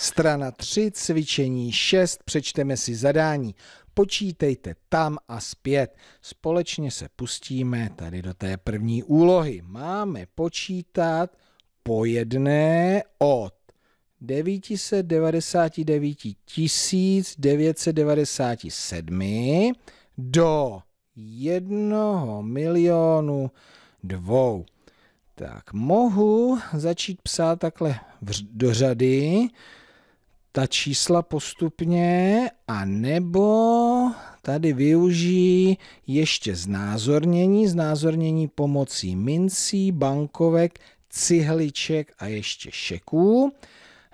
Strana 3, cvičení 6, přečteme si zadání. Počítejte tam a zpět. Společně se pustíme tady do té první úlohy. Máme počítat po jedné od 999 997 do 1 milionu dvou. Tak mohu začít psát takhle do řady ta čísla postupně, a nebo tady využijí ještě znázornění, znázornění pomocí mincí, bankovek, cihliček a ještě šeků.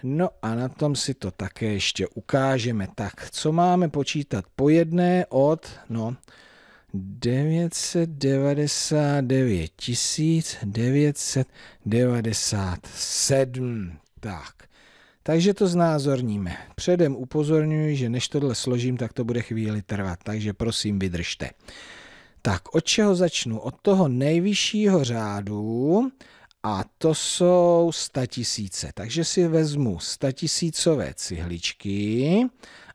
No a na tom si to také ještě ukážeme. Tak, co máme počítat po jedné od, no, 999 997. Tak, takže to znázorníme. Předem upozorňuji, že než tohle složím, tak to bude chvíli trvat, takže prosím vydržte. Tak od čeho začnu? Od toho nejvyššího řádu a to jsou statisíce. Takže si vezmu statisícové cihličky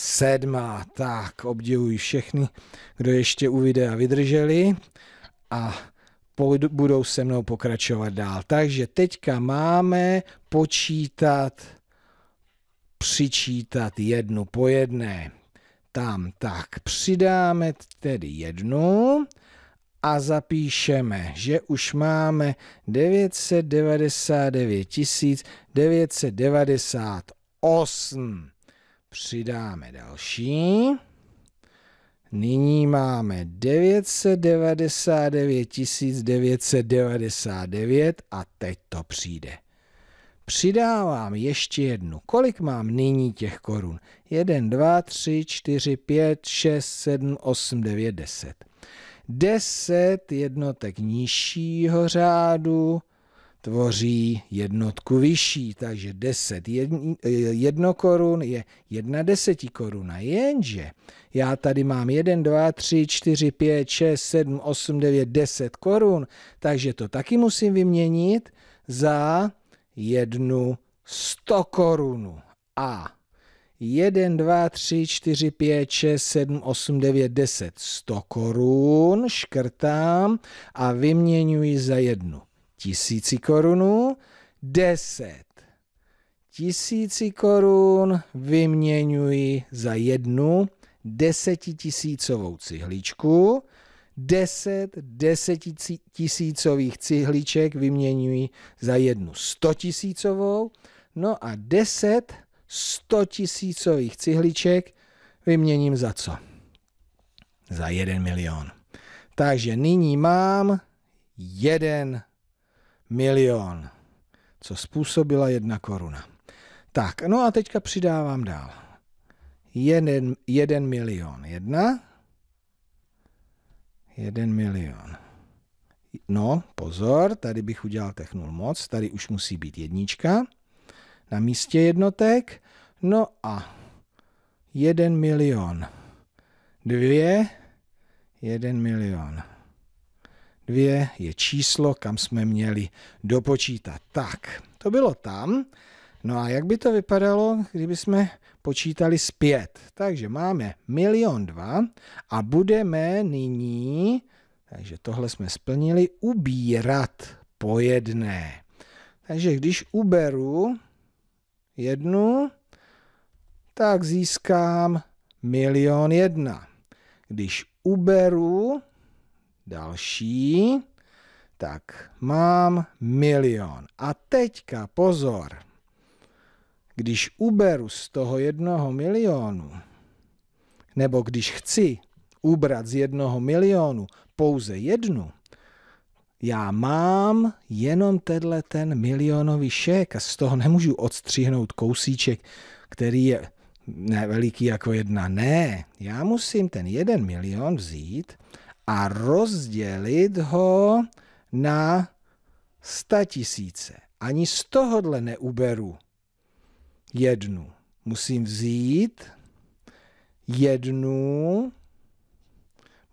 Sedmá, tak obdivuji všechny, kdo ještě u videa vydrželi a budou se mnou pokračovat dál. Takže teďka máme počítat, přičítat jednu po jedné. Tam tak přidáme tedy jednu a zapíšeme, že už máme 999 998. Přidáme další. Nyní máme 999 999 a teď to přijde. Přidávám ještě jednu. Kolik mám nyní těch korun? 1, 2, 3, 4, 5, 6, 7, 8, 9, 10. 10 jednotek nižšího řádu, tvoří jednotku vyšší, takže 10 jedno korun je jedna deseti koruna. Jenže já tady mám 1, 2, 3, 4, 5, 6, 7, 8, 9, 10 korun, takže to taky musím vyměnit za jednu 100 korunu. A 1, 2, 3, 4, 5, 6, 7, 8, 9, 10, 100 korun, škrtám a vyměňuji za jednu tisíci korunů, deset tisíci korun vyměňuji za jednu desetitisícovou cihličku, deset desetitisícových cihliček vyměňuji za jednu stotisícovou, no a deset stotisícových cihliček vyměním za co? Za jeden milion. Takže nyní mám jeden milion, co způsobila jedna koruna. Tak, no a teďka přidávám dál. Jeden, jeden milion jedna, jeden milion. No, pozor, tady bych udělal technul moc, tady už musí být jednička na místě jednotek. No a jeden milion. Dvě, jeden milion. 2 je číslo, kam jsme měli dopočítat. Tak, to bylo tam. No a jak by to vypadalo, kdyby jsme počítali zpět? Takže máme milion dva a budeme nyní, takže tohle jsme splnili, ubírat po jedné. Takže když uberu jednu, tak získám milion jedna. Když uberu Další. Tak, mám milion. A teďka pozor. Když uberu z toho jednoho milionu, nebo když chci ubrat z jednoho milionu pouze jednu, já mám jenom tenhle ten milionový šek a z toho nemůžu odstřihnout kousíček, který je neveliký jako jedna. Ne, já musím ten jeden milion vzít a rozdělit ho na sta tisíce. Ani z tohohle neuberu jednu. Musím vzít jednu,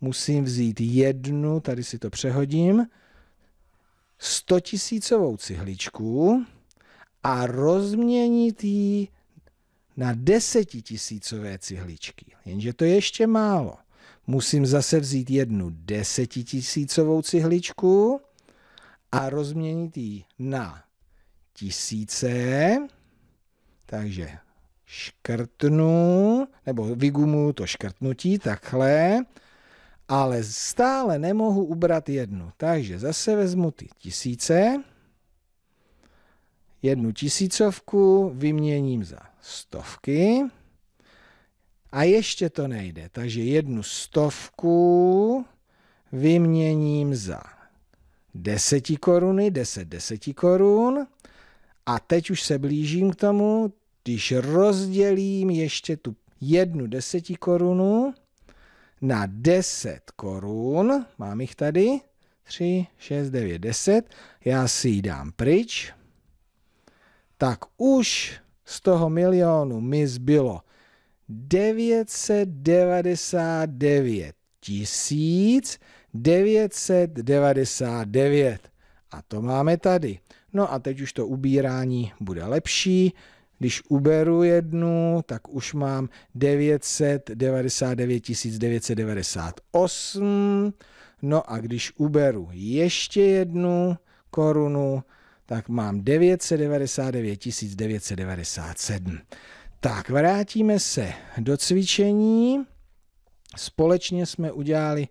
musím vzít jednu, tady si to přehodím, 100 tisícovou cihličku a rozměnit ji na desetitisícové cihličky. Jenže to je ještě málo musím zase vzít jednu desetitisícovou cihličku a rozměnit ji na tisíce. Takže škrtnu, nebo vygumuju to škrtnutí takhle, ale stále nemohu ubrat jednu. Takže zase vezmu ty tisíce, jednu tisícovku vyměním za stovky, a ještě to nejde, takže jednu stovku vyměním za deseti koruny, deset deseti korun. A teď už se blížím k tomu, když rozdělím ještě tu jednu deseti korunu na deset korun, mám jich tady, tři, šest, devět, deset. já si ji dám pryč, tak už z toho milionu mi zbylo 999 999. A to máme tady. No a teď už to ubírání bude lepší. Když uberu jednu, tak už mám 999 998. No a když uberu ještě jednu korunu, tak mám 999 997. Tak, vrátíme se do cvičení. Společně jsme udělali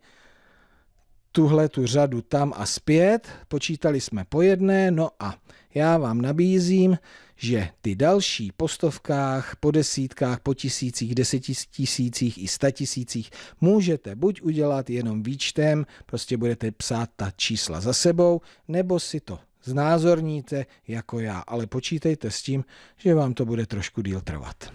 tuhle tu řadu tam a zpět, počítali jsme po jedné, no a já vám nabízím, že ty další po stovkách, po desítkách, po tisících, desetitisících i statisících můžete buď udělat jenom výčtem, prostě budete psát ta čísla za sebou, nebo si to znázorníte jako já, ale počítejte s tím, že vám to bude trošku díl trvat.